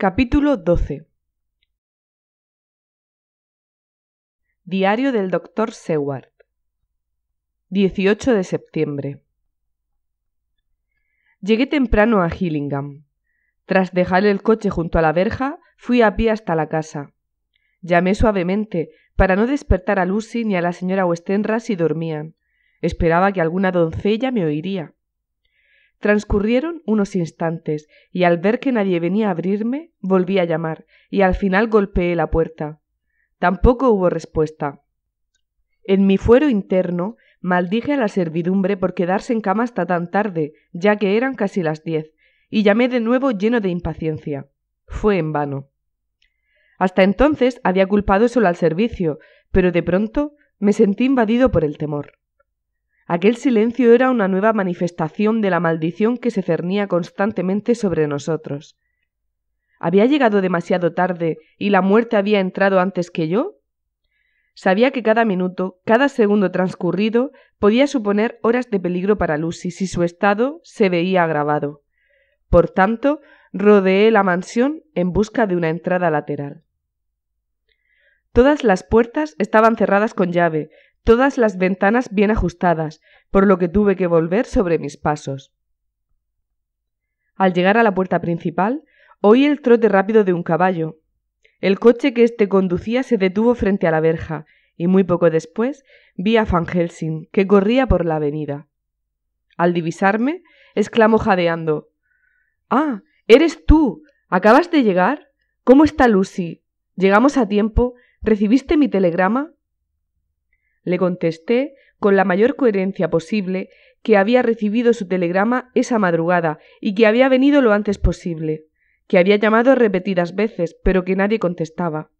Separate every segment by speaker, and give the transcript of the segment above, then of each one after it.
Speaker 1: Capítulo 12 Diario del Dr. Seward 18 de septiembre Llegué temprano a Hillingham. Tras dejar el coche junto a la verja, fui a pie hasta la casa. Llamé suavemente para no despertar a Lucy ni a la señora Westenra si dormían. Esperaba que alguna doncella me oiría. Transcurrieron unos instantes, y al ver que nadie venía a abrirme, volví a llamar, y al final golpeé la puerta. Tampoco hubo respuesta. En mi fuero interno maldije a la servidumbre por quedarse en cama hasta tan tarde, ya que eran casi las diez, y llamé de nuevo lleno de impaciencia. Fue en vano. Hasta entonces había culpado solo al servicio, pero de pronto me sentí invadido por el temor. Aquel silencio era una nueva manifestación de la maldición que se cernía constantemente sobre nosotros. ¿Había llegado demasiado tarde y la muerte había entrado antes que yo? Sabía que cada minuto, cada segundo transcurrido, podía suponer horas de peligro para Lucy si su estado se veía agravado. Por tanto, rodeé la mansión en busca de una entrada lateral. Todas las puertas estaban cerradas con llave, todas las ventanas bien ajustadas, por lo que tuve que volver sobre mis pasos. Al llegar a la puerta principal, oí el trote rápido de un caballo. El coche que éste conducía se detuvo frente a la verja, y muy poco después vi a Van Helsing, que corría por la avenida. Al divisarme, exclamó jadeando Ah, eres tú. ¿Acabas de llegar? ¿Cómo está Lucy? ¿Llegamos a tiempo? ¿Recibiste mi telegrama? Le contesté con la mayor coherencia posible que había recibido su telegrama esa madrugada y que había venido lo antes posible, que había llamado repetidas veces, pero que nadie contestaba.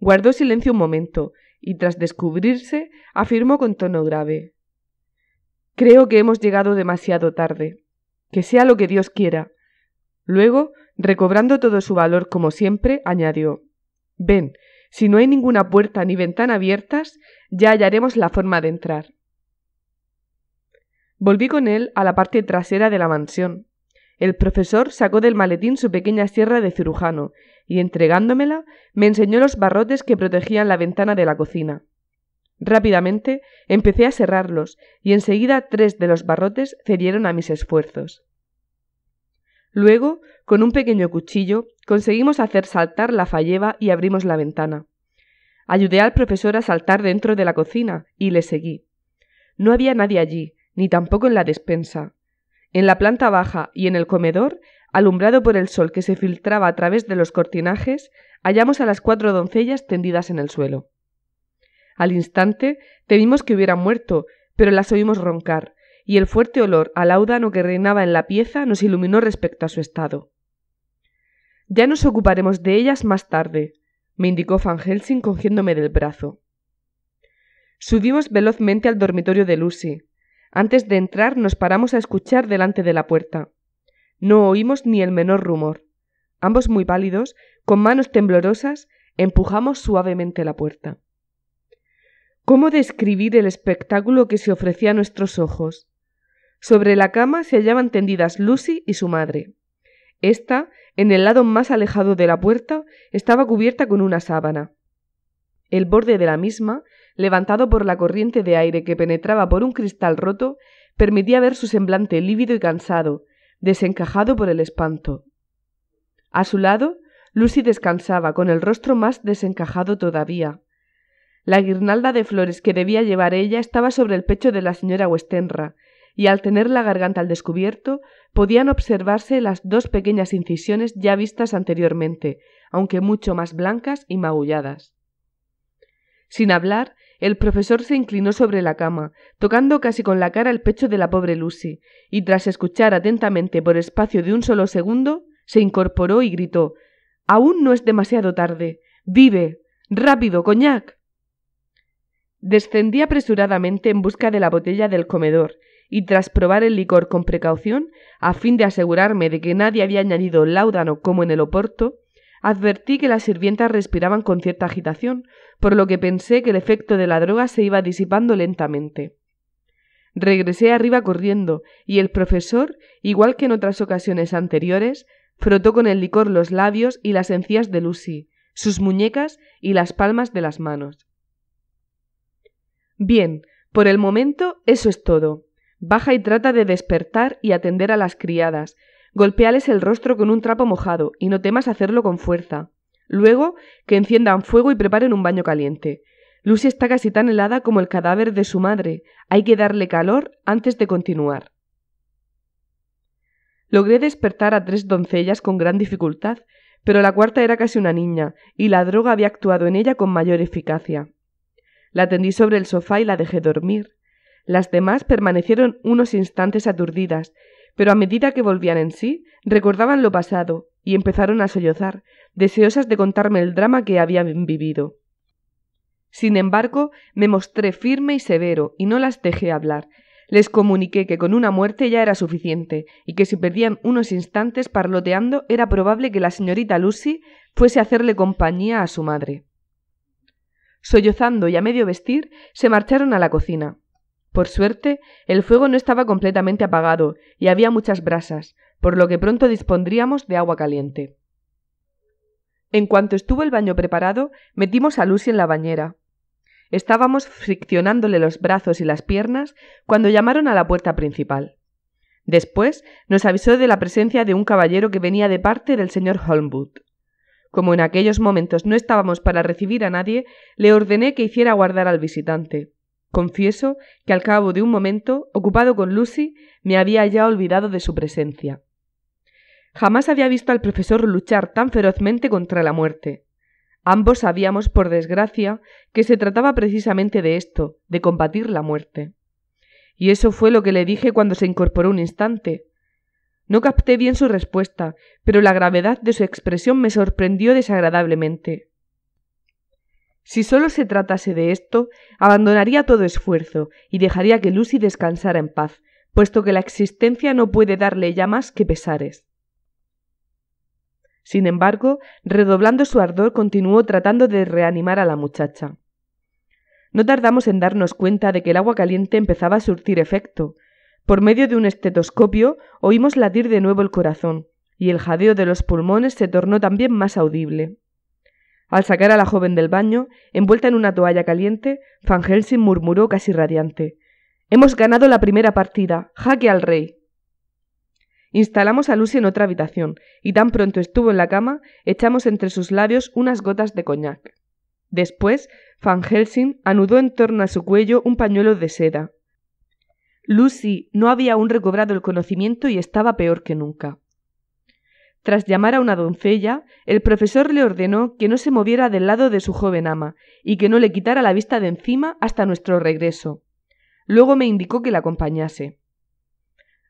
Speaker 1: Guardó silencio un momento y tras descubrirse afirmó con tono grave Creo que hemos llegado demasiado tarde. Que sea lo que Dios quiera. Luego, recobrando todo su valor como siempre, añadió Ven, si no hay ninguna puerta ni ventana abiertas, ya hallaremos la forma de entrar. Volví con él a la parte trasera de la mansión. El profesor sacó del maletín su pequeña sierra de cirujano y entregándomela me enseñó los barrotes que protegían la ventana de la cocina. Rápidamente empecé a cerrarlos y enseguida tres de los barrotes cedieron a mis esfuerzos. Luego, con un pequeño cuchillo, conseguimos hacer saltar la falleva y abrimos la ventana. Ayudé al profesor a saltar dentro de la cocina y le seguí. No había nadie allí, ni tampoco en la despensa. En la planta baja y en el comedor, alumbrado por el sol que se filtraba a través de los cortinajes, hallamos a las cuatro doncellas tendidas en el suelo. Al instante temimos que hubieran muerto, pero las oímos roncar, y el fuerte olor al áudano que reinaba en la pieza nos iluminó respecto a su estado. Ya nos ocuparemos de ellas más tarde, me indicó Van Helsing cogiéndome del brazo. Subimos velozmente al dormitorio de Lucy. Antes de entrar nos paramos a escuchar delante de la puerta. No oímos ni el menor rumor. Ambos muy pálidos, con manos temblorosas, empujamos suavemente la puerta. ¿Cómo describir el espectáculo que se ofrecía a nuestros ojos? Sobre la cama se hallaban tendidas Lucy y su madre. Esta, en el lado más alejado de la puerta, estaba cubierta con una sábana. El borde de la misma, levantado por la corriente de aire que penetraba por un cristal roto, permitía ver su semblante lívido y cansado, desencajado por el espanto. A su lado, Lucy descansaba con el rostro más desencajado todavía. La guirnalda de flores que debía llevar ella estaba sobre el pecho de la señora Westenra, y al tener la garganta al descubierto podían observarse las dos pequeñas incisiones ya vistas anteriormente, aunque mucho más blancas y magulladas. Sin hablar, el profesor se inclinó sobre la cama, tocando casi con la cara el pecho de la pobre Lucy, y tras escuchar atentamente por espacio de un solo segundo, se incorporó y gritó Aún no es demasiado tarde. Vive. Rápido, coñac. Descendí apresuradamente en busca de la botella del comedor, y tras probar el licor con precaución, a fin de asegurarme de que nadie había añadido láudano como en el oporto, advertí que las sirvientas respiraban con cierta agitación, por lo que pensé que el efecto de la droga se iba disipando lentamente. Regresé arriba corriendo, y el profesor, igual que en otras ocasiones anteriores, frotó con el licor los labios y las encías de Lucy, sus muñecas y las palmas de las manos. Bien, por el momento eso es todo. Baja y trata de despertar y atender a las criadas. Golpéales el rostro con un trapo mojado y no temas hacerlo con fuerza. Luego, que enciendan fuego y preparen un baño caliente. Lucy está casi tan helada como el cadáver de su madre. Hay que darle calor antes de continuar. Logré despertar a tres doncellas con gran dificultad, pero la cuarta era casi una niña, y la droga había actuado en ella con mayor eficacia. La tendí sobre el sofá y la dejé dormir. Las demás permanecieron unos instantes aturdidas, pero a medida que volvían en sí, recordaban lo pasado y empezaron a sollozar, deseosas de contarme el drama que habían vivido. Sin embargo, me mostré firme y severo y no las dejé hablar. Les comuniqué que con una muerte ya era suficiente y que si perdían unos instantes parloteando era probable que la señorita Lucy fuese a hacerle compañía a su madre. Sollozando y a medio vestir, se marcharon a la cocina. Por suerte, el fuego no estaba completamente apagado y había muchas brasas, por lo que pronto dispondríamos de agua caliente. En cuanto estuvo el baño preparado, metimos a Lucy en la bañera. Estábamos friccionándole los brazos y las piernas cuando llamaron a la puerta principal. Después nos avisó de la presencia de un caballero que venía de parte del señor Holmwood. Como en aquellos momentos no estábamos para recibir a nadie, le ordené que hiciera guardar al visitante. Confieso que al cabo de un momento, ocupado con Lucy, me había ya olvidado de su presencia. Jamás había visto al profesor luchar tan ferozmente contra la muerte. Ambos sabíamos, por desgracia, que se trataba precisamente de esto, de combatir la muerte. Y eso fue lo que le dije cuando se incorporó un instante. No capté bien su respuesta, pero la gravedad de su expresión me sorprendió desagradablemente. Si solo se tratase de esto, abandonaría todo esfuerzo y dejaría que Lucy descansara en paz, puesto que la existencia no puede darle ya más que pesares. Sin embargo, redoblando su ardor, continuó tratando de reanimar a la muchacha. No tardamos en darnos cuenta de que el agua caliente empezaba a surtir efecto. Por medio de un estetoscopio oímos latir de nuevo el corazón, y el jadeo de los pulmones se tornó también más audible. Al sacar a la joven del baño, envuelta en una toalla caliente, Van Helsing murmuró casi radiante. Hemos ganado la primera partida. Jaque al rey. Instalamos a Lucy en otra habitación, y tan pronto estuvo en la cama, echamos entre sus labios unas gotas de coñac. Después, Van Helsing anudó en torno a su cuello un pañuelo de seda. Lucy no había aún recobrado el conocimiento y estaba peor que nunca. Tras llamar a una doncella, el profesor le ordenó que no se moviera del lado de su joven ama y que no le quitara la vista de encima hasta nuestro regreso. Luego me indicó que la acompañase.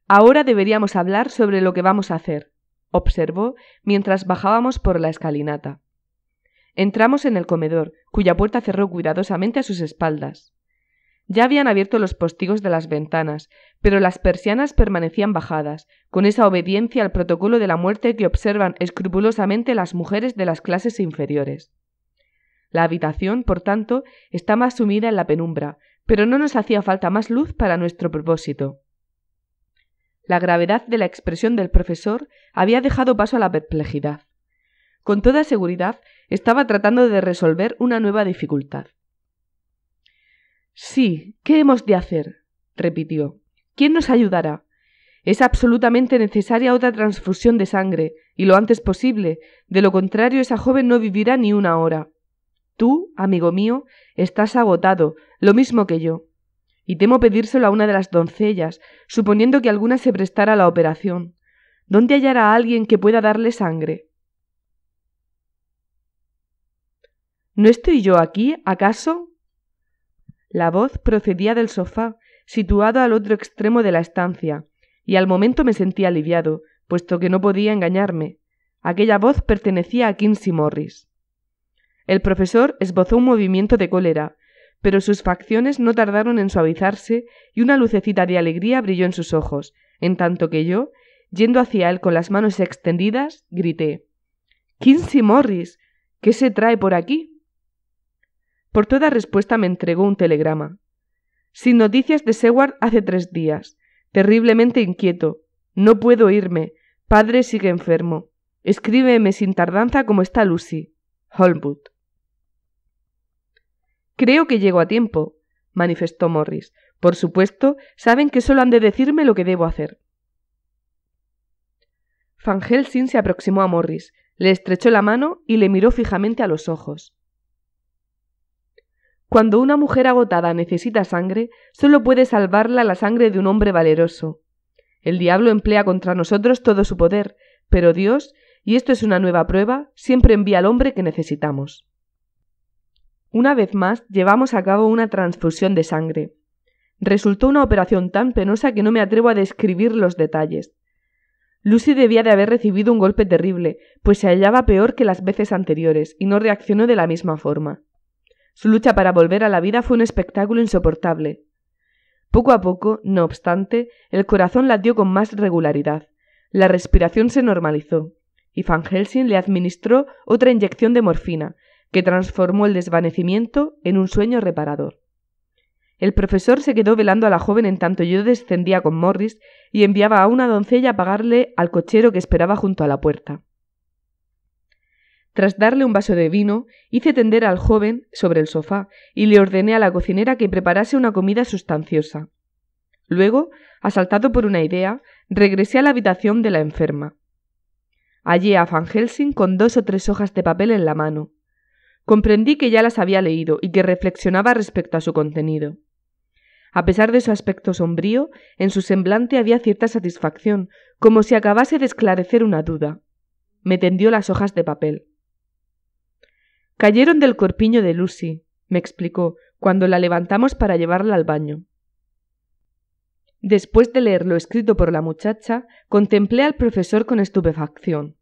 Speaker 1: Ahora deberíamos hablar sobre lo que vamos a hacer, observó mientras bajábamos por la escalinata. Entramos en el comedor, cuya puerta cerró cuidadosamente a sus espaldas. Ya habían abierto los postigos de las ventanas, pero las persianas permanecían bajadas, con esa obediencia al protocolo de la muerte que observan escrupulosamente las mujeres de las clases inferiores. La habitación, por tanto, estaba sumida en la penumbra, pero no nos hacía falta más luz para nuestro propósito. La gravedad de la expresión del profesor había dejado paso a la perplejidad. Con toda seguridad, estaba tratando de resolver una nueva dificultad. Sí, ¿qué hemos de hacer? repitió. ¿Quién nos ayudará? Es absolutamente necesaria otra transfusión de sangre, y lo antes posible, de lo contrario esa joven no vivirá ni una hora. Tú, amigo mío, estás agotado, lo mismo que yo. Y temo pedírselo a una de las doncellas, suponiendo que alguna se prestara a la operación. ¿Dónde hallará alguien que pueda darle sangre? ¿No estoy yo aquí, acaso? la voz procedía del sofá, situado al otro extremo de la estancia, y al momento me sentí aliviado, puesto que no podía engañarme. Aquella voz pertenecía a Kinsey Morris. El profesor esbozó un movimiento de cólera, pero sus facciones no tardaron en suavizarse y una lucecita de alegría brilló en sus ojos, en tanto que yo, yendo hacia él con las manos extendidas, grité Kinsey Morris. ¿Qué se trae por aquí? Por toda respuesta me entregó un telegrama. Sin noticias de Seward hace tres días. Terriblemente inquieto. No puedo irme. Padre sigue enfermo. Escríbeme sin tardanza como está Lucy. Holmwood. Creo que llego a tiempo, manifestó Morris. Por supuesto, saben que solo han de decirme lo que debo hacer. Van Helsing se aproximó a Morris, le estrechó la mano y le miró fijamente a los ojos. Cuando una mujer agotada necesita sangre, solo puede salvarla la sangre de un hombre valeroso. El diablo emplea contra nosotros todo su poder, pero Dios, y esto es una nueva prueba, siempre envía al hombre que necesitamos. Una vez más, llevamos a cabo una transfusión de sangre. Resultó una operación tan penosa que no me atrevo a describir los detalles. Lucy debía de haber recibido un golpe terrible, pues se hallaba peor que las veces anteriores y no reaccionó de la misma forma. Su lucha para volver a la vida fue un espectáculo insoportable. Poco a poco, no obstante, el corazón latió con más regularidad. La respiración se normalizó, y Van Helsing le administró otra inyección de morfina, que transformó el desvanecimiento en un sueño reparador. El profesor se quedó velando a la joven en tanto yo descendía con Morris y enviaba a una doncella a pagarle al cochero que esperaba junto a la puerta. Tras darle un vaso de vino, hice tender al joven sobre el sofá y le ordené a la cocinera que preparase una comida sustanciosa. Luego, asaltado por una idea, regresé a la habitación de la enferma. Hallé a Van Helsing con dos o tres hojas de papel en la mano. Comprendí que ya las había leído y que reflexionaba respecto a su contenido. A pesar de su aspecto sombrío, en su semblante había cierta satisfacción, como si acabase de esclarecer una duda. Me tendió las hojas de papel. Cayeron del corpiño de Lucy, me explicó, cuando la levantamos para llevarla al baño. Después de leer lo escrito por la muchacha, contemplé al profesor con estupefacción.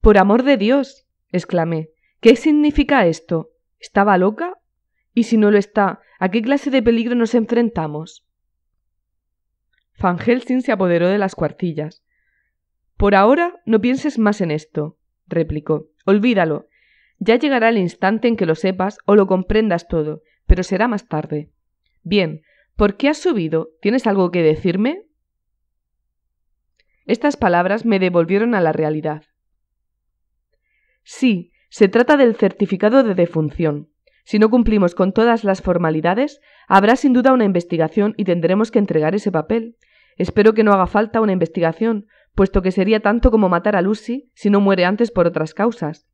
Speaker 1: Por amor de Dios. exclamé. ¿Qué significa esto? ¿Estaba loca? Y si no lo está, ¿a qué clase de peligro nos enfrentamos? Fangelsin se apoderó de las cuartillas. Por ahora no pienses más en esto, replicó. Olvídalo. Ya llegará el instante en que lo sepas o lo comprendas todo, pero será más tarde. Bien, ¿por qué has subido? ¿Tienes algo que decirme? Estas palabras me devolvieron a la realidad. Sí, se trata del certificado de defunción. Si no cumplimos con todas las formalidades, habrá sin duda una investigación y tendremos que entregar ese papel. Espero que no haga falta una investigación, puesto que sería tanto como matar a Lucy si no muere antes por otras causas.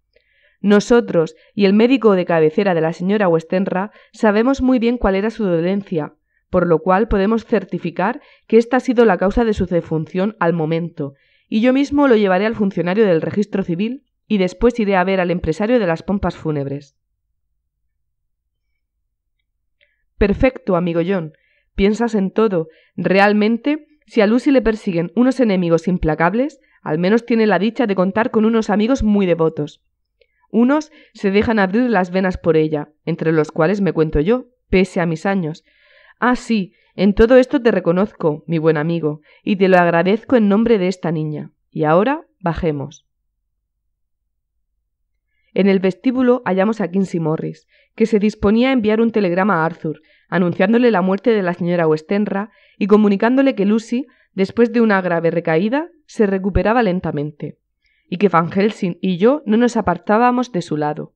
Speaker 1: Nosotros y el médico de cabecera de la señora Westenra sabemos muy bien cuál era su dolencia, por lo cual podemos certificar que esta ha sido la causa de su defunción al momento, y yo mismo lo llevaré al funcionario del registro civil y después iré a ver al empresario de las pompas fúnebres. Perfecto, amigo John. Piensas en todo. Realmente, si a Lucy le persiguen unos enemigos implacables, al menos tiene la dicha de contar con unos amigos muy devotos. Unos se dejan abrir las venas por ella, entre los cuales me cuento yo, pese a mis años. Ah, sí, en todo esto te reconozco, mi buen amigo, y te lo agradezco en nombre de esta niña. Y ahora bajemos. En el vestíbulo hallamos a Kinsey Morris, que se disponía a enviar un telegrama a Arthur, anunciándole la muerte de la señora Westenra y comunicándole que Lucy, después de una grave recaída, se recuperaba lentamente y que Van Helsing y yo no nos apartábamos de su lado.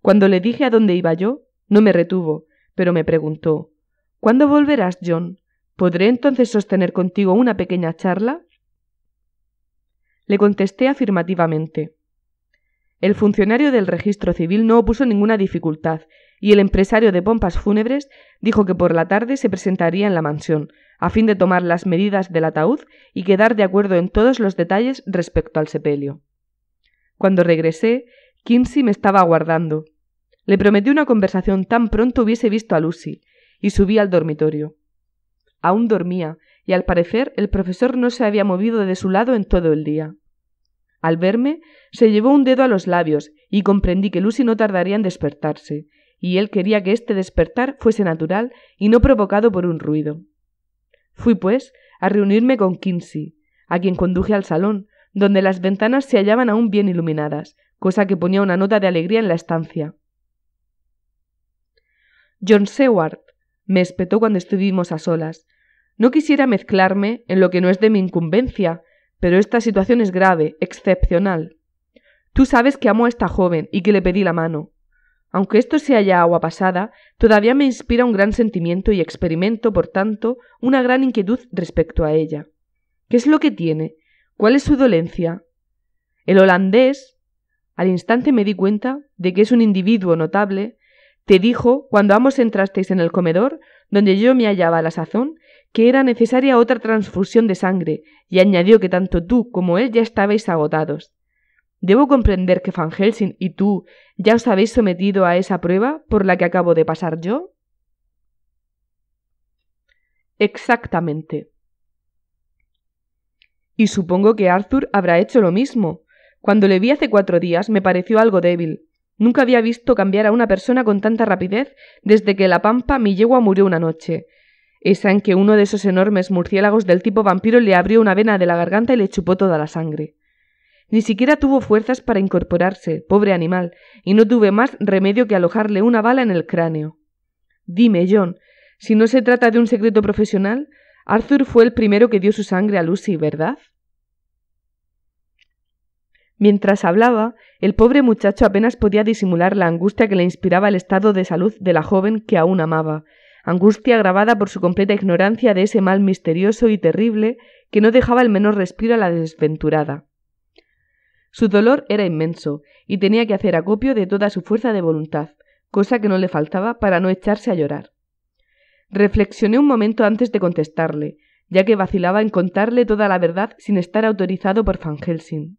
Speaker 1: Cuando le dije a dónde iba yo, no me retuvo, pero me preguntó ¿Cuándo volverás, John? ¿Podré entonces sostener contigo una pequeña charla? Le contesté afirmativamente. El funcionario del registro civil no opuso ninguna dificultad, y el empresario de pompas fúnebres dijo que por la tarde se presentaría en la mansión, a fin de tomar las medidas del ataúd y quedar de acuerdo en todos los detalles respecto al sepelio. Cuando regresé, Kinsey me estaba aguardando. Le prometí una conversación tan pronto hubiese visto a Lucy, y subí al dormitorio. Aún dormía, y al parecer el profesor no se había movido de su lado en todo el día. Al verme, se llevó un dedo a los labios, y comprendí que Lucy no tardaría en despertarse, y él quería que este despertar fuese natural y no provocado por un ruido. Fui, pues, a reunirme con Kinsey, a quien conduje al salón, donde las ventanas se hallaban aún bien iluminadas, cosa que ponía una nota de alegría en la estancia. John Seward me espetó cuando estuvimos a solas. No quisiera mezclarme en lo que no es de mi incumbencia, pero esta situación es grave, excepcional. Tú sabes que amo a esta joven y que le pedí la mano. Aunque esto sea ya agua pasada, todavía me inspira un gran sentimiento y experimento, por tanto, una gran inquietud respecto a ella. ¿Qué es lo que tiene? ¿Cuál es su dolencia? El holandés, al instante me di cuenta de que es un individuo notable, te dijo, cuando ambos entrasteis en el comedor, donde yo me hallaba a la sazón, que era necesaria otra transfusión de sangre, y añadió que tanto tú como él ya estabais agotados. ¿Debo comprender que Van Helsing y tú ya os habéis sometido a esa prueba por la que acabo de pasar yo? Exactamente. Y supongo que Arthur habrá hecho lo mismo. Cuando le vi hace cuatro días me pareció algo débil. Nunca había visto cambiar a una persona con tanta rapidez desde que la pampa mi yegua murió una noche, esa en que uno de esos enormes murciélagos del tipo vampiro le abrió una vena de la garganta y le chupó toda la sangre. Ni siquiera tuvo fuerzas para incorporarse, pobre animal, y no tuve más remedio que alojarle una bala en el cráneo. Dime, John, si no se trata de un secreto profesional, Arthur fue el primero que dio su sangre a Lucy, ¿verdad? Mientras hablaba, el pobre muchacho apenas podía disimular la angustia que le inspiraba el estado de salud de la joven que aún amaba, angustia agravada por su completa ignorancia de ese mal misterioso y terrible que no dejaba el menor respiro a la desventurada. Su dolor era inmenso, y tenía que hacer acopio de toda su fuerza de voluntad, cosa que no le faltaba para no echarse a llorar. Reflexioné un momento antes de contestarle, ya que vacilaba en contarle toda la verdad sin estar autorizado por Van Helsing.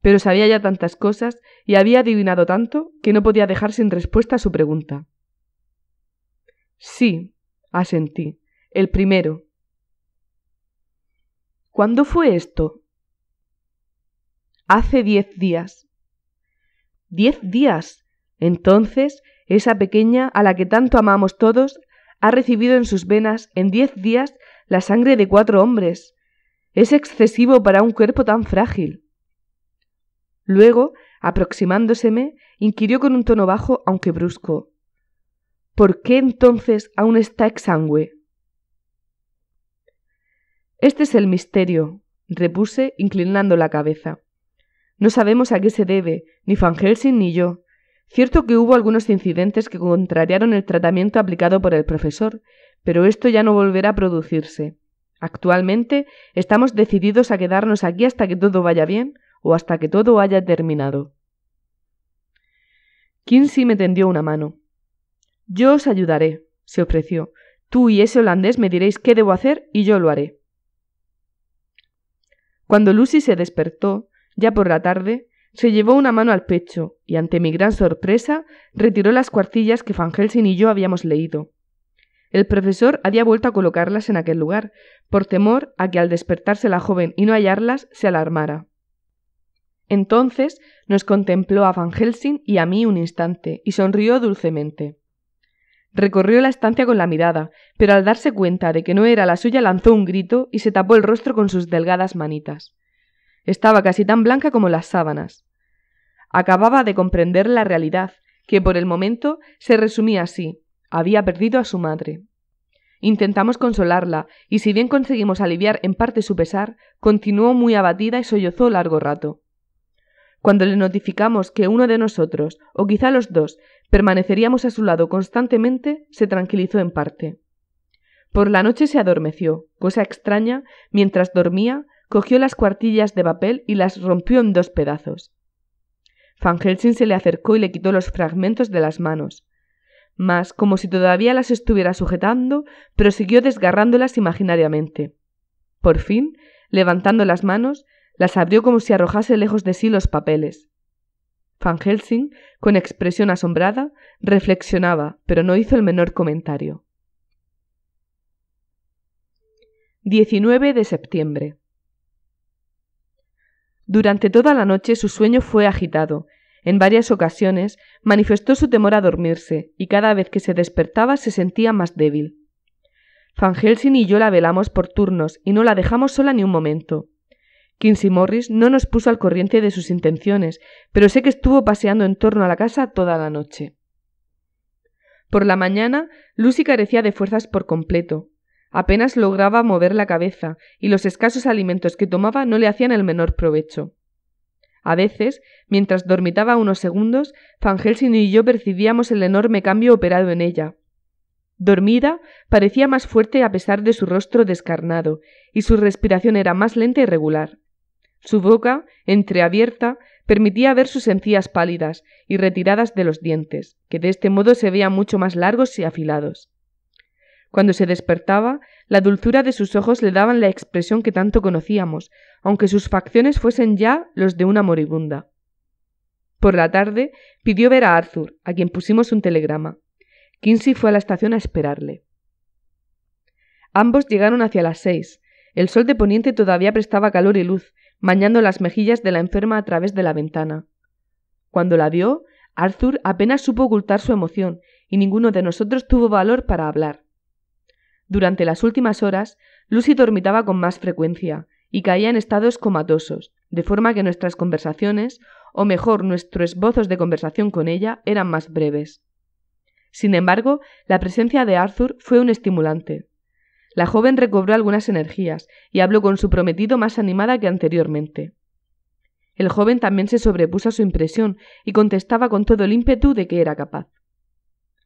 Speaker 1: Pero sabía ya tantas cosas y había adivinado tanto que no podía dejar sin respuesta a su pregunta. Sí, asentí, el primero. ¿Cuándo fue esto? hace diez días. Diez días. Entonces, esa pequeña a la que tanto amamos todos ha recibido en sus venas en diez días la sangre de cuatro hombres. Es excesivo para un cuerpo tan frágil. Luego, aproximándoseme, inquirió con un tono bajo, aunque brusco. ¿Por qué entonces aún está exangüe? Este es el misterio, repuse, inclinando la cabeza. No sabemos a qué se debe, ni Van Helsing ni yo. Cierto que hubo algunos incidentes que contrariaron el tratamiento aplicado por el profesor, pero esto ya no volverá a producirse. Actualmente estamos decididos a quedarnos aquí hasta que todo vaya bien o hasta que todo haya terminado. Kinsey me tendió una mano. Yo os ayudaré, se ofreció. Tú y ese holandés me diréis qué debo hacer y yo lo haré. Cuando Lucy se despertó, ya por la tarde, se llevó una mano al pecho y, ante mi gran sorpresa, retiró las cuartillas que Van Helsing y yo habíamos leído. El profesor había vuelto a colocarlas en aquel lugar, por temor a que al despertarse la joven y no hallarlas se alarmara. Entonces nos contempló a Van Helsing y a mí un instante, y sonrió dulcemente. Recorrió la estancia con la mirada, pero al darse cuenta de que no era la suya lanzó un grito y se tapó el rostro con sus delgadas manitas. Estaba casi tan blanca como las sábanas. Acababa de comprender la realidad, que por el momento se resumía así. Había perdido a su madre. Intentamos consolarla, y si bien conseguimos aliviar en parte su pesar, continuó muy abatida y sollozó largo rato. Cuando le notificamos que uno de nosotros, o quizá los dos, permaneceríamos a su lado constantemente, se tranquilizó en parte. Por la noche se adormeció, cosa extraña, mientras dormía cogió las cuartillas de papel y las rompió en dos pedazos. Van Helsing se le acercó y le quitó los fragmentos de las manos. Mas, como si todavía las estuviera sujetando, prosiguió desgarrándolas imaginariamente. Por fin, levantando las manos, las abrió como si arrojase lejos de sí los papeles. Van Helsing, con expresión asombrada, reflexionaba, pero no hizo el menor comentario. 19 de septiembre. Durante toda la noche su sueño fue agitado. En varias ocasiones manifestó su temor a dormirse, y cada vez que se despertaba se sentía más débil. Van Helsing y yo la velamos por turnos y no la dejamos sola ni un momento. Kinsey Morris no nos puso al corriente de sus intenciones, pero sé que estuvo paseando en torno a la casa toda la noche. Por la mañana, Lucy carecía de fuerzas por completo, Apenas lograba mover la cabeza, y los escasos alimentos que tomaba no le hacían el menor provecho. A veces, mientras dormitaba unos segundos, Van y yo percibíamos el enorme cambio operado en ella. Dormida, parecía más fuerte a pesar de su rostro descarnado, y su respiración era más lenta y regular. Su boca, entreabierta, permitía ver sus encías pálidas y retiradas de los dientes, que de este modo se veían mucho más largos y afilados. Cuando se despertaba, la dulzura de sus ojos le daban la expresión que tanto conocíamos, aunque sus facciones fuesen ya los de una moribunda. Por la tarde pidió ver a Arthur, a quien pusimos un telegrama. Kinsey fue a la estación a esperarle. Ambos llegaron hacia las seis. El sol de poniente todavía prestaba calor y luz, mañando las mejillas de la enferma a través de la ventana. Cuando la vio, Arthur apenas supo ocultar su emoción, y ninguno de nosotros tuvo valor para hablar. Durante las últimas horas, Lucy dormitaba con más frecuencia y caía en estados comatosos, de forma que nuestras conversaciones, o mejor nuestros esbozos de conversación con ella, eran más breves. Sin embargo, la presencia de Arthur fue un estimulante. La joven recobró algunas energías y habló con su prometido más animada que anteriormente. El joven también se sobrepuso a su impresión y contestaba con todo el ímpetu de que era capaz.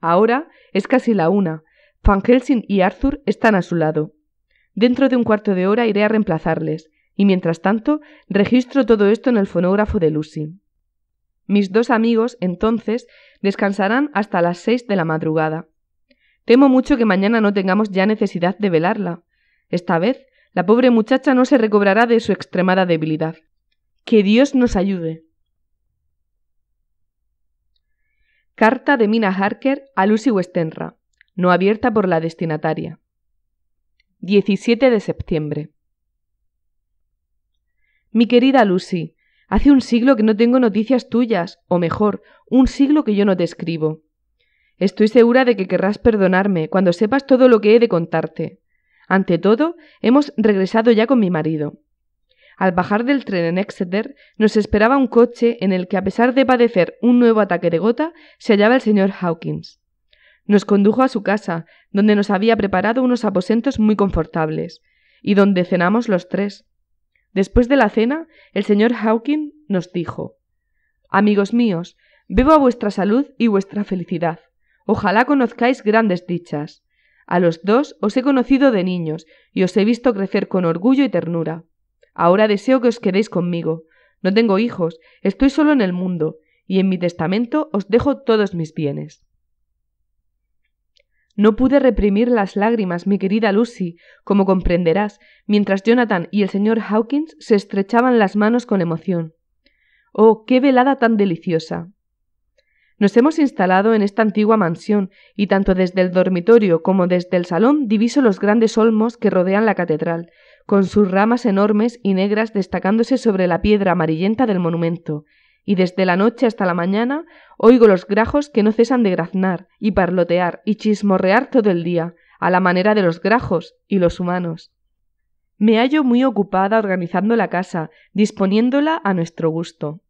Speaker 1: Ahora es casi la una, Van Helsing y Arthur están a su lado. Dentro de un cuarto de hora iré a reemplazarles, y mientras tanto registro todo esto en el fonógrafo de Lucy. Mis dos amigos, entonces, descansarán hasta las seis de la madrugada. Temo mucho que mañana no tengamos ya necesidad de velarla. Esta vez, la pobre muchacha no se recobrará de su extremada debilidad. Que Dios nos ayude. Carta de Mina Harker a Lucy Westenra no abierta por la destinataria. 17 de septiembre. Mi querida Lucy, hace un siglo que no tengo noticias tuyas, o mejor, un siglo que yo no te escribo. Estoy segura de que querrás perdonarme cuando sepas todo lo que he de contarte. Ante todo, hemos regresado ya con mi marido. Al bajar del tren en Exeter, nos esperaba un coche en el que, a pesar de padecer un nuevo ataque de gota, se hallaba el señor Hawkins. Nos condujo a su casa, donde nos había preparado unos aposentos muy confortables, y donde cenamos los tres. Después de la cena, el señor Hawking nos dijo Amigos míos, bebo a vuestra salud y vuestra felicidad. Ojalá conozcáis grandes dichas. A los dos os he conocido de niños y os he visto crecer con orgullo y ternura. Ahora deseo que os quedéis conmigo. No tengo hijos, estoy solo en el mundo, y en mi testamento os dejo todos mis bienes. No pude reprimir las lágrimas, mi querida Lucy, como comprenderás, mientras Jonathan y el señor Hawkins se estrechaban las manos con emoción. Oh, qué velada tan deliciosa. Nos hemos instalado en esta antigua mansión, y tanto desde el dormitorio como desde el salón diviso los grandes olmos que rodean la catedral, con sus ramas enormes y negras destacándose sobre la piedra amarillenta del monumento, y desde la noche hasta la mañana oigo los grajos que no cesan de graznar y parlotear y chismorrear todo el día, a la manera de los grajos y los humanos. Me hallo muy ocupada organizando la casa, disponiéndola a nuestro gusto.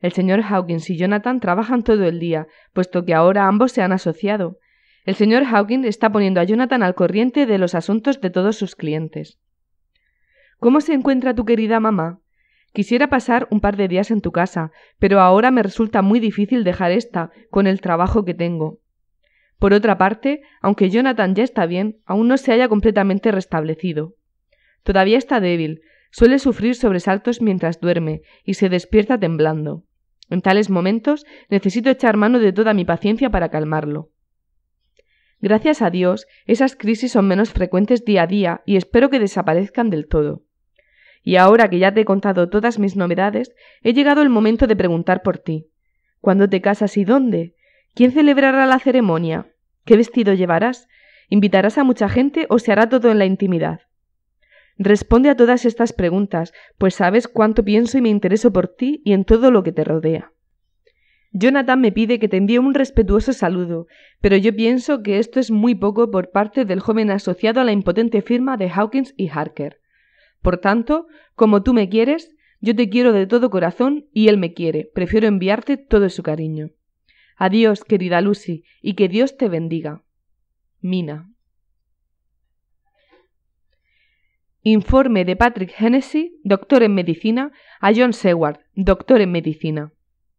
Speaker 1: El señor Hawkins y Jonathan trabajan todo el día, puesto que ahora ambos se han asociado. El señor Hawkins está poniendo a Jonathan al corriente de los asuntos de todos sus clientes. ¿Cómo se encuentra tu querida mamá? Quisiera pasar un par de días en tu casa, pero ahora me resulta muy difícil dejar esta con el trabajo que tengo. Por otra parte, aunque Jonathan ya está bien, aún no se haya completamente restablecido. Todavía está débil, suele sufrir sobresaltos mientras duerme y se despierta temblando. En tales momentos necesito echar mano de toda mi paciencia para calmarlo. Gracias a Dios, esas crisis son menos frecuentes día a día y espero que desaparezcan del todo. Y ahora que ya te he contado todas mis novedades, he llegado el momento de preguntar por ti. ¿Cuándo te casas y dónde? ¿Quién celebrará la ceremonia? ¿Qué vestido llevarás? ¿Invitarás a mucha gente o se hará todo en la intimidad? Responde a todas estas preguntas, pues sabes cuánto pienso y me intereso por ti y en todo lo que te rodea. Jonathan me pide que te envíe un respetuoso saludo, pero yo pienso que esto es muy poco por parte del joven asociado a la impotente firma de Hawkins y Harker. Por tanto, como tú me quieres, yo te quiero de todo corazón y él me quiere. Prefiero enviarte todo su cariño. Adiós, querida Lucy, y que Dios te bendiga. Mina. Informe de Patrick Hennessy, doctor en medicina, a John Seward, doctor en medicina.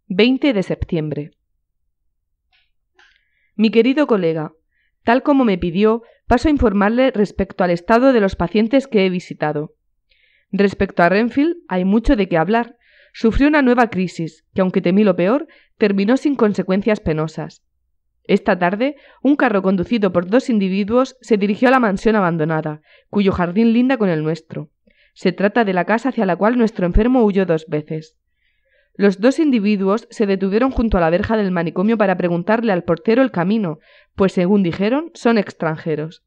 Speaker 1: 20 de septiembre. Mi querido colega, tal como me pidió, paso a informarle respecto al estado de los pacientes que he visitado. Respecto a Renfield, hay mucho de qué hablar. Sufrió una nueva crisis, que aunque temí lo peor, terminó sin consecuencias penosas. Esta tarde, un carro conducido por dos individuos se dirigió a la mansión abandonada, cuyo jardín linda con el nuestro. Se trata de la casa hacia la cual nuestro enfermo huyó dos veces. Los dos individuos se detuvieron junto a la verja del manicomio para preguntarle al portero el camino, pues según dijeron, son extranjeros.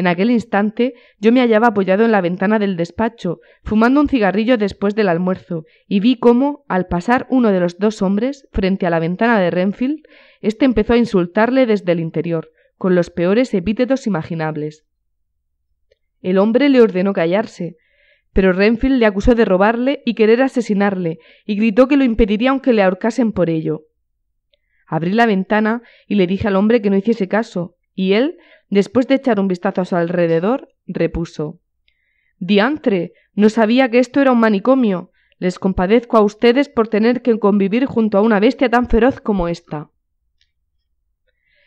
Speaker 1: En aquel instante yo me hallaba apoyado en la ventana del despacho, fumando un cigarrillo después del almuerzo, y vi cómo, al pasar uno de los dos hombres frente a la ventana de Renfield, éste empezó a insultarle desde el interior, con los peores epítetos imaginables. El hombre le ordenó callarse, pero Renfield le acusó de robarle y querer asesinarle, y gritó que lo impediría aunque le ahorcasen por ello. Abrí la ventana y le dije al hombre que no hiciese caso, y él, Después de echar un vistazo a su alrededor, repuso Diantre, no sabía que esto era un manicomio. Les compadezco a ustedes por tener que convivir junto a una bestia tan feroz como esta.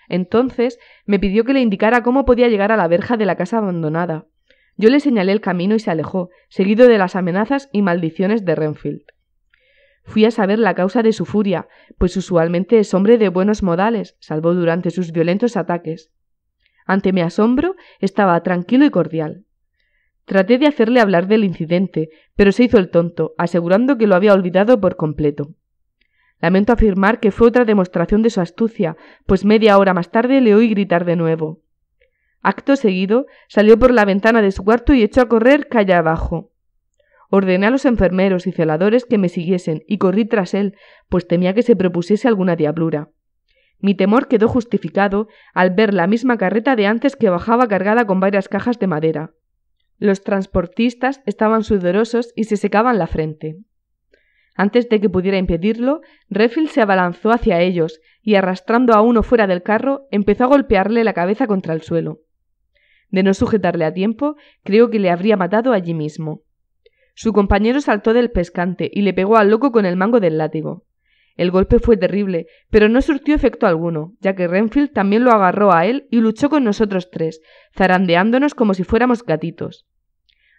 Speaker 1: Entonces me pidió que le indicara cómo podía llegar a la verja de la casa abandonada. Yo le señalé el camino y se alejó, seguido de las amenazas y maldiciones de Renfield. Fui a saber la causa de su furia, pues usualmente es hombre de buenos modales, salvo durante sus violentos ataques. Ante mi asombro, estaba tranquilo y cordial. Traté de hacerle hablar del incidente, pero se hizo el tonto, asegurando que lo había olvidado por completo. Lamento afirmar que fue otra demostración de su astucia, pues media hora más tarde le oí gritar de nuevo. Acto seguido, salió por la ventana de su cuarto y echó a correr calle abajo. Ordené a los enfermeros y celadores que me siguiesen y corrí tras él, pues temía que se propusiese alguna diablura. Mi temor quedó justificado al ver la misma carreta de antes que bajaba cargada con varias cajas de madera. Los transportistas estaban sudorosos y se secaban la frente. Antes de que pudiera impedirlo, Refil se abalanzó hacia ellos y, arrastrando a uno fuera del carro, empezó a golpearle la cabeza contra el suelo. De no sujetarle a tiempo, creo que le habría matado allí mismo. Su compañero saltó del pescante y le pegó al loco con el mango del látigo. El golpe fue terrible, pero no surtió efecto alguno, ya que Renfield también lo agarró a él y luchó con nosotros tres, zarandeándonos como si fuéramos gatitos.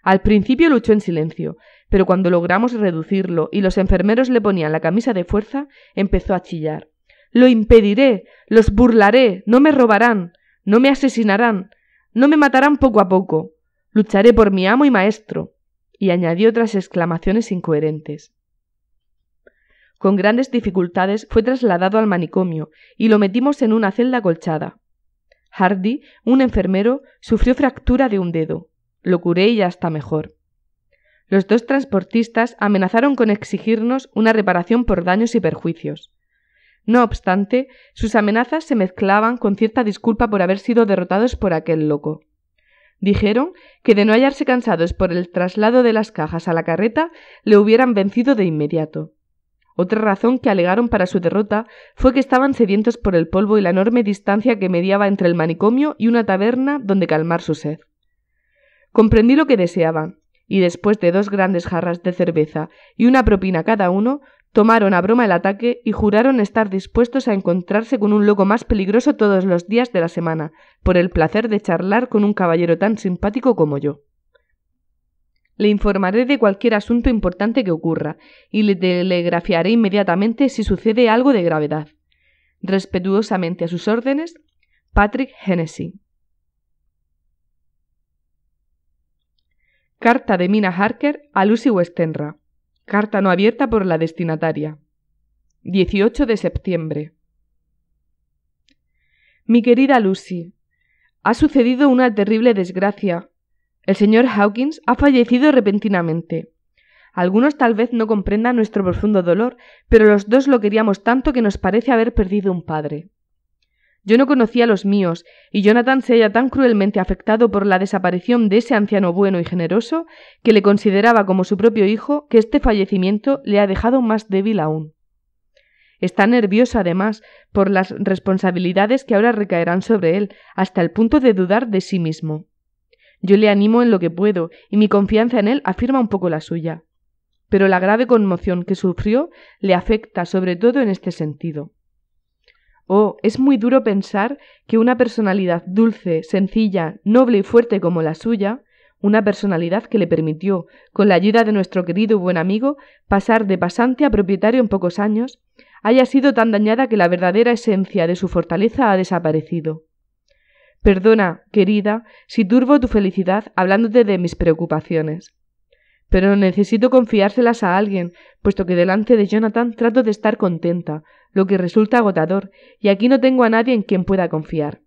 Speaker 1: Al principio luchó en silencio, pero cuando logramos reducirlo y los enfermeros le ponían la camisa de fuerza, empezó a chillar. Lo impediré, los burlaré, no me robarán, no me asesinarán, no me matarán poco a poco, lucharé por mi amo y maestro. Y añadió otras exclamaciones incoherentes. Con grandes dificultades fue trasladado al manicomio y lo metimos en una celda colchada. Hardy, un enfermero, sufrió fractura de un dedo. Lo curé y ya está mejor. Los dos transportistas amenazaron con exigirnos una reparación por daños y perjuicios. No obstante, sus amenazas se mezclaban con cierta disculpa por haber sido derrotados por aquel loco. Dijeron que de no hallarse cansados por el traslado de las cajas a la carreta, le hubieran vencido de inmediato. Otra razón que alegaron para su derrota fue que estaban sedientos por el polvo y la enorme distancia que mediaba entre el manicomio y una taberna donde calmar su sed. Comprendí lo que deseaban, y después de dos grandes jarras de cerveza y una propina cada uno, tomaron a broma el ataque y juraron estar dispuestos a encontrarse con un loco más peligroso todos los días de la semana, por el placer de charlar con un caballero tan simpático como yo. Le informaré de cualquier asunto importante que ocurra, y le telegrafiaré inmediatamente si sucede algo de gravedad. Respetuosamente a sus órdenes, Patrick Hennessy. Carta de Mina Harker a Lucy Westenra. Carta no abierta por la destinataria. 18 de septiembre. Mi querida Lucy, ha sucedido una terrible desgracia, el señor Hawkins ha fallecido repentinamente. Algunos tal vez no comprendan nuestro profundo dolor, pero los dos lo queríamos tanto que nos parece haber perdido un padre. Yo no conocía a los míos, y Jonathan se halla tan cruelmente afectado por la desaparición de ese anciano bueno y generoso, que le consideraba como su propio hijo, que este fallecimiento le ha dejado más débil aún. Está nervioso, además, por las responsabilidades que ahora recaerán sobre él, hasta el punto de dudar de sí mismo. Yo le animo en lo que puedo, y mi confianza en él afirma un poco la suya. Pero la grave conmoción que sufrió le afecta sobre todo en este sentido. Oh, es muy duro pensar que una personalidad dulce, sencilla, noble y fuerte como la suya, una personalidad que le permitió, con la ayuda de nuestro querido buen amigo, pasar de pasante a propietario en pocos años, haya sido tan dañada que la verdadera esencia de su fortaleza ha desaparecido. Perdona, querida, si turbo tu felicidad hablándote de mis preocupaciones. Pero necesito confiárselas a alguien, puesto que delante de Jonathan trato de estar contenta, lo que resulta agotador, y aquí no tengo a nadie en quien pueda confiar.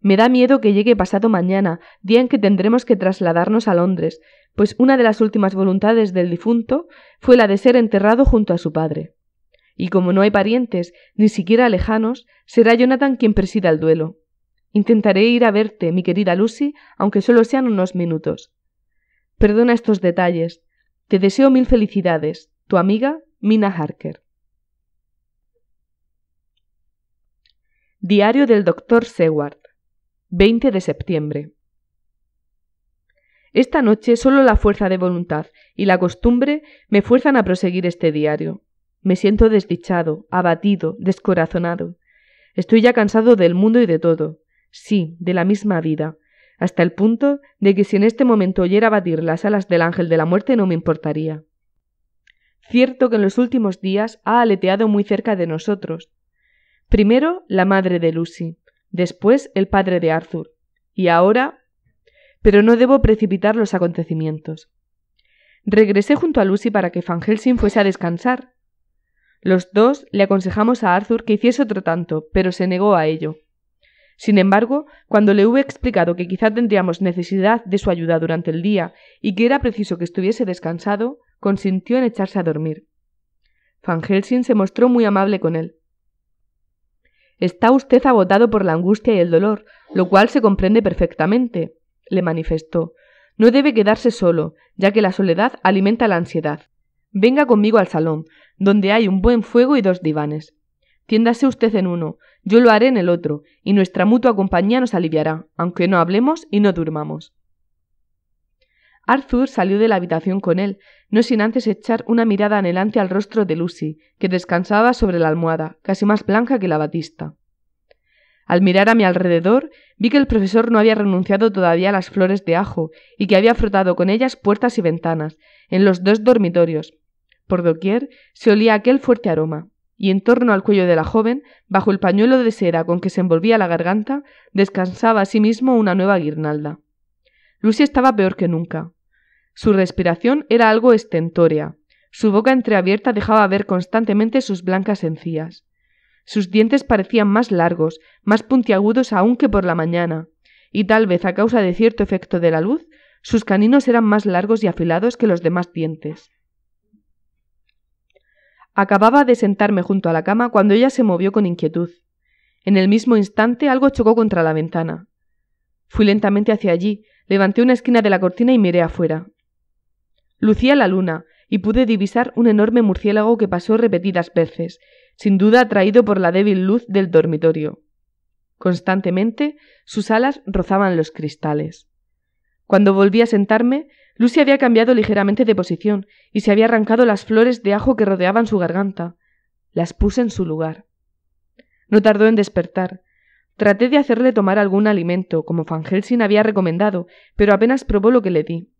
Speaker 1: Me da miedo que llegue pasado mañana, día en que tendremos que trasladarnos a Londres, pues una de las últimas voluntades del difunto fue la de ser enterrado junto a su padre. Y como no hay parientes, ni siquiera lejanos, será Jonathan quien presida el duelo. Intentaré ir a verte, mi querida Lucy, aunque solo sean unos minutos. Perdona estos detalles. Te deseo mil felicidades. Tu amiga, Mina Harker. Diario del doctor Seward. 20 de septiembre. Esta noche solo la fuerza de voluntad y la costumbre me fuerzan a proseguir este diario. Me siento desdichado, abatido, descorazonado. Estoy ya cansado del mundo y de todo sí, de la misma vida, hasta el punto de que si en este momento oyera batir las alas del ángel de la muerte no me importaría. Cierto que en los últimos días ha aleteado muy cerca de nosotros. Primero la madre de Lucy, después el padre de Arthur, y ahora... Pero no debo precipitar los acontecimientos. Regresé junto a Lucy para que Van Helsing fuese a descansar. Los dos le aconsejamos a Arthur que hiciese otro tanto, pero se negó a ello. Sin embargo, cuando le hube explicado que quizá tendríamos necesidad de su ayuda durante el día y que era preciso que estuviese descansado, consintió en echarse a dormir. Van Helsing se mostró muy amable con él. Está usted agotado por la angustia y el dolor, lo cual se comprende perfectamente, le manifestó. No debe quedarse solo, ya que la soledad alimenta la ansiedad. Venga conmigo al salón, donde hay un buen fuego y dos divanes. Tiéndase usted en uno, yo lo haré en el otro, y nuestra mutua compañía nos aliviará, aunque no hablemos y no durmamos. Arthur salió de la habitación con él, no sin antes echar una mirada anhelante al rostro de Lucy, que descansaba sobre la almohada, casi más blanca que la batista. Al mirar a mi alrededor, vi que el profesor no había renunciado todavía a las flores de ajo y que había frotado con ellas puertas y ventanas, en los dos dormitorios. Por doquier se olía aquel fuerte aroma y en torno al cuello de la joven, bajo el pañuelo de cera con que se envolvía la garganta, descansaba asimismo sí una nueva guirnalda. Lucy estaba peor que nunca. Su respiración era algo estentórea. Su boca entreabierta dejaba ver constantemente sus blancas encías. Sus dientes parecían más largos, más puntiagudos aún que por la mañana, y tal vez a causa de cierto efecto de la luz, sus caninos eran más largos y afilados que los demás dientes. Acababa de sentarme junto a la cama cuando ella se movió con inquietud. En el mismo instante algo chocó contra la ventana. Fui lentamente hacia allí, levanté una esquina de la cortina y miré afuera. Lucía la luna, y pude divisar un enorme murciélago que pasó repetidas veces, sin duda atraído por la débil luz del dormitorio. Constantemente sus alas rozaban los cristales. Cuando volví a sentarme, Lucy había cambiado ligeramente de posición y se había arrancado las flores de ajo que rodeaban su garganta. Las puse en su lugar. No tardó en despertar. Traté de hacerle tomar algún alimento, como Van Helsing había recomendado, pero apenas probó lo que le di.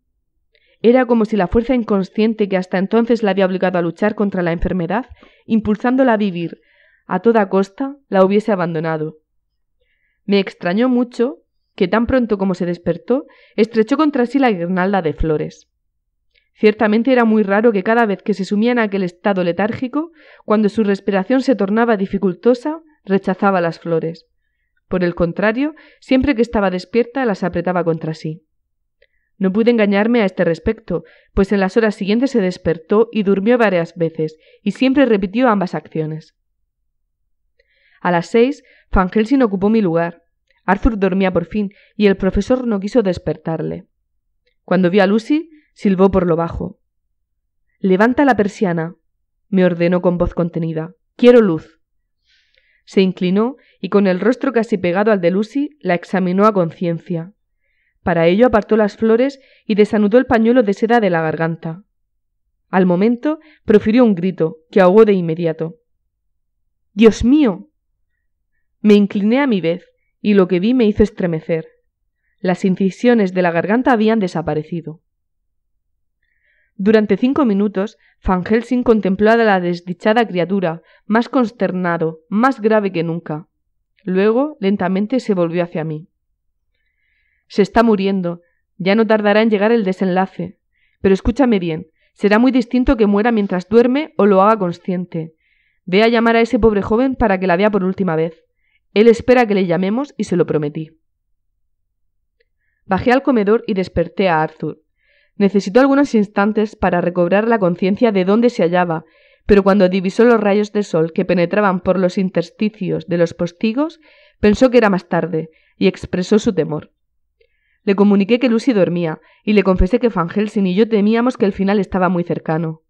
Speaker 1: Era como si la fuerza inconsciente que hasta entonces la había obligado a luchar contra la enfermedad, impulsándola a vivir a toda costa, la hubiese abandonado. Me extrañó mucho que tan pronto como se despertó, estrechó contra sí la guirnalda de flores. Ciertamente era muy raro que cada vez que se sumía en aquel estado letárgico, cuando su respiración se tornaba dificultosa, rechazaba las flores. Por el contrario, siempre que estaba despierta las apretaba contra sí. No pude engañarme a este respecto, pues en las horas siguientes se despertó y durmió varias veces, y siempre repitió ambas acciones. A las seis, fangelsin ocupó mi lugar, Arthur dormía por fin y el profesor no quiso despertarle. Cuando vio a Lucy, silbó por lo bajo. Levanta la persiana, me ordenó con voz contenida. Quiero luz. Se inclinó y con el rostro casi pegado al de Lucy la examinó a conciencia. Para ello apartó las flores y desanudó el pañuelo de seda de la garganta. Al momento profirió un grito que ahogó de inmediato. Dios mío. Me incliné a mi vez y lo que vi me hizo estremecer. Las incisiones de la garganta habían desaparecido. Durante cinco minutos, Van Helsing contempló a la desdichada criatura, más consternado, más grave que nunca. Luego, lentamente, se volvió hacia mí. Se está muriendo. Ya no tardará en llegar el desenlace. Pero escúchame bien. Será muy distinto que muera mientras duerme o lo haga consciente. Ve a llamar a ese pobre joven para que la vea por última vez. Él espera que le llamemos y se lo prometí. Bajé al comedor y desperté a Arthur. Necesitó algunos instantes para recobrar la conciencia de dónde se hallaba, pero cuando divisó los rayos de sol que penetraban por los intersticios de los postigos, pensó que era más tarde y expresó su temor. Le comuniqué que Lucy dormía y le confesé que Van Helsing y yo temíamos que el final estaba muy cercano.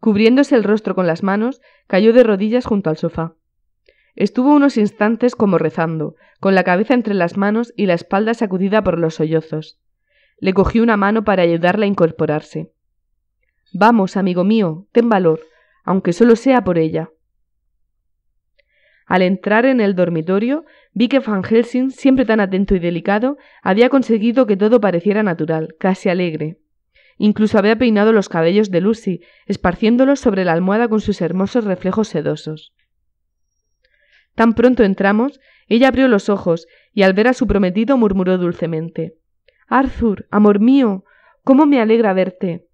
Speaker 1: Cubriéndose el rostro con las manos, cayó de rodillas junto al sofá. Estuvo unos instantes como rezando, con la cabeza entre las manos y la espalda sacudida por los sollozos. Le cogió una mano para ayudarla a incorporarse. Vamos, amigo mío, ten valor, aunque solo sea por ella. Al entrar en el dormitorio, vi que Van Helsing, siempre tan atento y delicado, había conseguido que todo pareciera natural, casi alegre. Incluso había peinado los cabellos de Lucy, esparciéndolos sobre la almohada con sus hermosos reflejos sedosos. Tan pronto entramos, ella abrió los ojos y al ver a su prometido murmuró dulcemente Arthur, amor mío, cómo me alegra verte.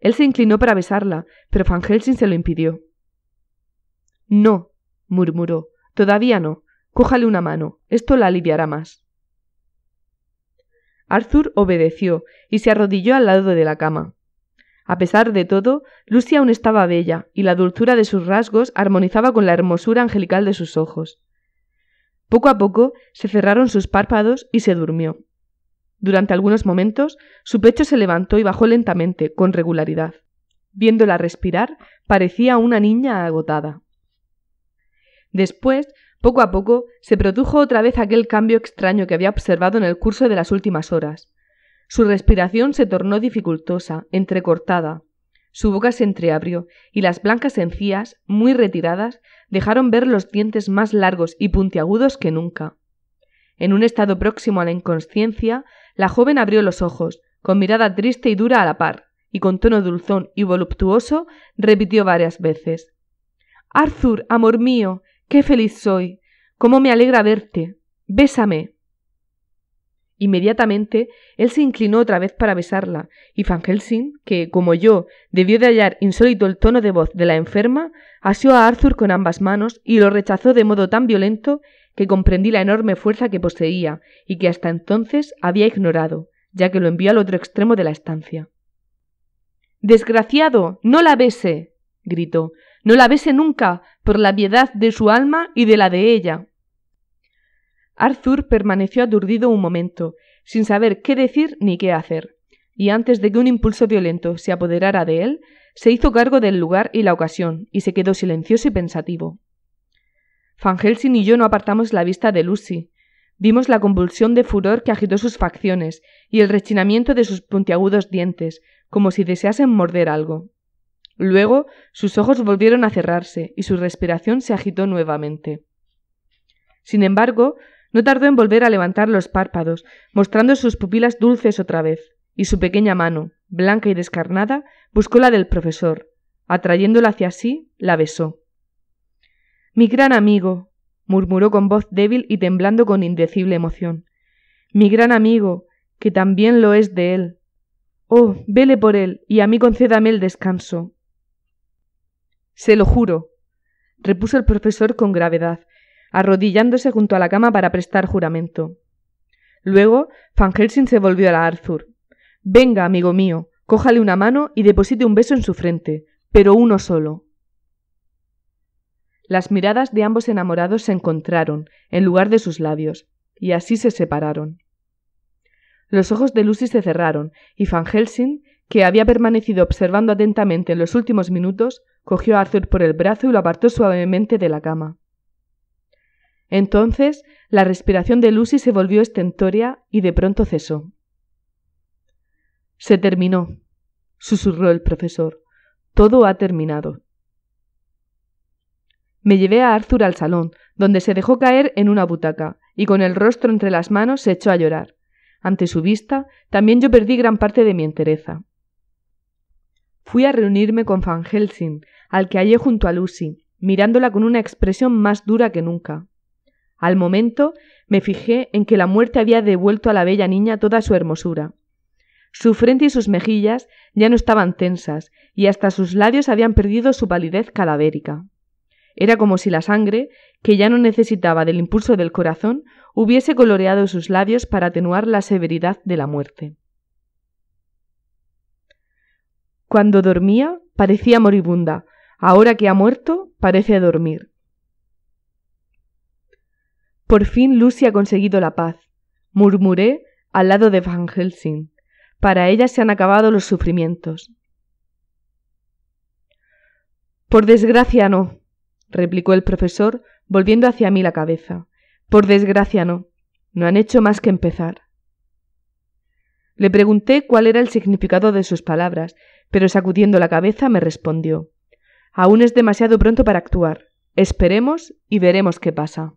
Speaker 1: Él se inclinó para besarla, pero Van Helsing se lo impidió. No, murmuró, todavía no. Cójale una mano, esto la aliviará más. Arthur obedeció y se arrodilló al lado de la cama. A pesar de todo, Lucy aún estaba bella, y la dulzura de sus rasgos armonizaba con la hermosura angelical de sus ojos. Poco a poco se cerraron sus párpados y se durmió. Durante algunos momentos, su pecho se levantó y bajó lentamente, con regularidad. Viéndola respirar, parecía una niña agotada. Después, poco a poco, se produjo otra vez aquel cambio extraño que había observado en el curso de las últimas horas. Su respiración se tornó dificultosa, entrecortada. Su boca se entreabrió y las blancas encías, muy retiradas, dejaron ver los dientes más largos y puntiagudos que nunca. En un estado próximo a la inconsciencia, la joven abrió los ojos, con mirada triste y dura a la par, y con tono dulzón y voluptuoso repitió varias veces Arthur, amor mío, qué feliz soy. cómo me alegra verte. Bésame. Inmediatamente, él se inclinó otra vez para besarla, y Van Helsing, que, como yo, debió de hallar insólito el tono de voz de la enferma, asió a Arthur con ambas manos y lo rechazó de modo tan violento que comprendí la enorme fuerza que poseía y que hasta entonces había ignorado, ya que lo envió al otro extremo de la estancia. Desgraciado, no la bese, gritó, no la bese nunca, por la piedad de su alma y de la de ella. Arthur permaneció aturdido un momento, sin saber qué decir ni qué hacer, y antes de que un impulso violento se apoderara de él, se hizo cargo del lugar y la ocasión, y se quedó silencioso y pensativo. Van y yo no apartamos la vista de Lucy. Vimos la convulsión de furor que agitó sus facciones y el rechinamiento de sus puntiagudos dientes, como si deseasen morder algo. Luego sus ojos volvieron a cerrarse y su respiración se agitó nuevamente. Sin embargo, no tardó en volver a levantar los párpados, mostrando sus pupilas dulces otra vez, y su pequeña mano, blanca y descarnada, buscó la del profesor. Atrayéndola hacia sí, la besó. Mi gran amigo, murmuró con voz débil y temblando con indecible emoción. Mi gran amigo, que también lo es de él. Oh, vele por él, y a mí concédame el descanso. Se lo juro, repuso el profesor con gravedad, arrodillándose junto a la cama para prestar juramento. Luego, Van Helsing se volvió a Arthur. Venga, amigo mío, cójale una mano y deposite un beso en su frente, pero uno solo. Las miradas de ambos enamorados se encontraron, en lugar de sus labios, y así se separaron. Los ojos de Lucy se cerraron, y Van Helsing, que había permanecido observando atentamente en los últimos minutos, cogió a Arthur por el brazo y lo apartó suavemente de la cama. Entonces la respiración de Lucy se volvió estentoria y de pronto cesó. Se terminó, susurró el profesor. Todo ha terminado. Me llevé a Arthur al salón, donde se dejó caer en una butaca, y con el rostro entre las manos se echó a llorar. Ante su vista, también yo perdí gran parte de mi entereza. Fui a reunirme con Van Helsing, al que hallé junto a Lucy, mirándola con una expresión más dura que nunca. Al momento me fijé en que la muerte había devuelto a la bella niña toda su hermosura. Su frente y sus mejillas ya no estaban tensas, y hasta sus labios habían perdido su palidez cadavérica. Era como si la sangre, que ya no necesitaba del impulso del corazón, hubiese coloreado sus labios para atenuar la severidad de la muerte. Cuando dormía parecía moribunda, ahora que ha muerto parece dormir. Por fin Lucy ha conseguido la paz, murmuré al lado de Van Helsing. Para ella se han acabado los sufrimientos. Por desgracia no, replicó el profesor, volviendo hacia mí la cabeza. Por desgracia no. No han hecho más que empezar. Le pregunté cuál era el significado de sus palabras, pero sacudiendo la cabeza me respondió Aún es demasiado pronto para actuar. Esperemos y veremos qué pasa.